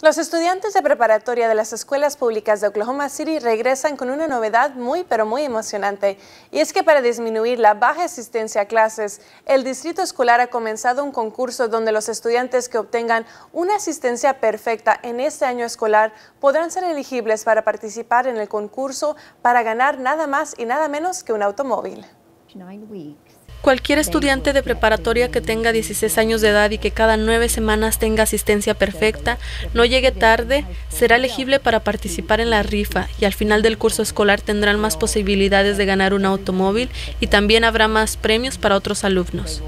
Los estudiantes de preparatoria de las escuelas públicas de Oklahoma City regresan con una novedad muy pero muy emocionante, y es que para disminuir la baja asistencia a clases, el distrito escolar ha comenzado un concurso donde los estudiantes que obtengan una asistencia perfecta en este año escolar podrán ser elegibles para participar en el concurso para ganar nada más y nada menos que un automóvil. Cualquier estudiante de preparatoria que tenga 16 años de edad y que cada nueve semanas tenga asistencia perfecta, no llegue tarde, será elegible para participar en la rifa y al final del curso escolar tendrán más posibilidades de ganar un automóvil y también habrá más premios para otros alumnos.